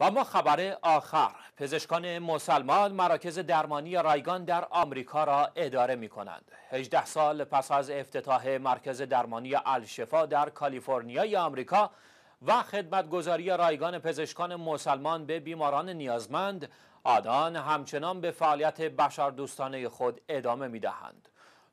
و ما خبر آخر پزشکان مسلمان مراکز درمانی رایگان در آمریکا را اداره می کنند 18 سال پس از افتتاح مرکز درمانی الشفا در کالیفرنیای آمریکا و خدمتگذاری رایگان پزشکان مسلمان به بیماران نیازمند آدان همچنان به فعالیت بشردوستانه خود ادامه می دهند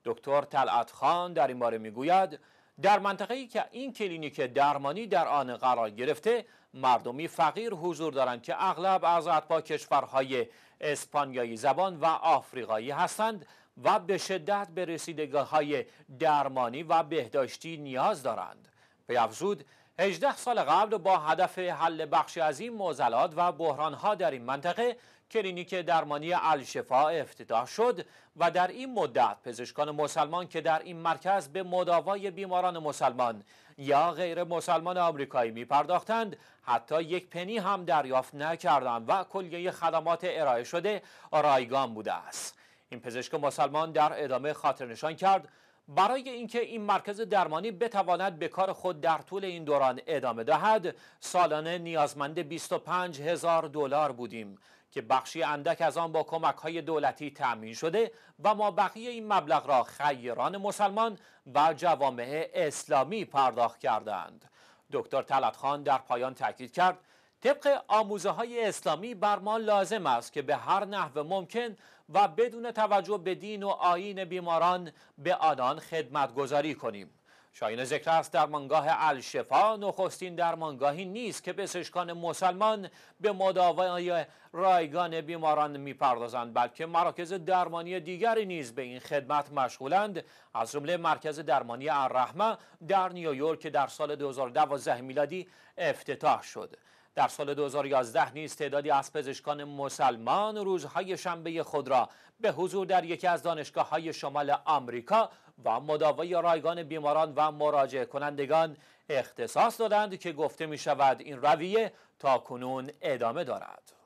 دکتر تلعت خان در این باره می گوید در منطقه‌ای که این کلینیک درمانی در آن قرار گرفته مردمی فقیر حضور دارند که اغلب از اطبا کشورهای اسپانیایی زبان و آفریقایی هستند و به شدت به رسیدگاه های درمانی و بهداشتی نیاز دارند. به افزود، 18 سال قبل با هدف حل بخشی از این معضلات و ها در این منطقه کلینیک درمانی الشفا افتتاح شد و در این مدت پزشکان مسلمان که در این مرکز به مداوای بیماران مسلمان یا غیر مسلمان آمریکایی می پرداختند حتی یک پنی هم دریافت نکردند و کلیه خدمات ارائه شده رایگان بوده است این پزشک مسلمان در ادامه خاطر نشان کرد برای اینکه این مرکز درمانی بتواند به کار خود در طول این دوران ادامه دهد سالانه نیازمند 25 هزار دلار بودیم که بخشی اندک از آن با کمک های دولتی تأمین شده و ما بقیه این مبلغ را خیران مسلمان و جوامع اسلامی پرداخت کردند دکتر طلعت خان در پایان تاکید کرد طبق آموزه های اسلامی بر ما لازم است که به هر نحو ممکن و بدون توجه به دین و آیین بیماران به آنان گذاری کنیم شاین ذکر است درمانگاه الشفا نخستین درمانگاهی نیست که پزشکان مسلمان به مداوای رایگان بیماران میپردازند بلکه مراکز درمانی دیگری نیز به این خدمت مشغولند از جمله مرکز درمانی الرحمه در نیویورک که در سال 2012 میلادی افتتاح شد در سال 2011 نیز تعدادی از پزشکان مسلمان روزهای شنبه خود را به حضور در یکی از دانشگاه های شمال آمریکا و مداوای رایگان بیماران و مراجع کنندگان اختصاص دادند که گفته می شود این رویه تا کنون ادامه دارد.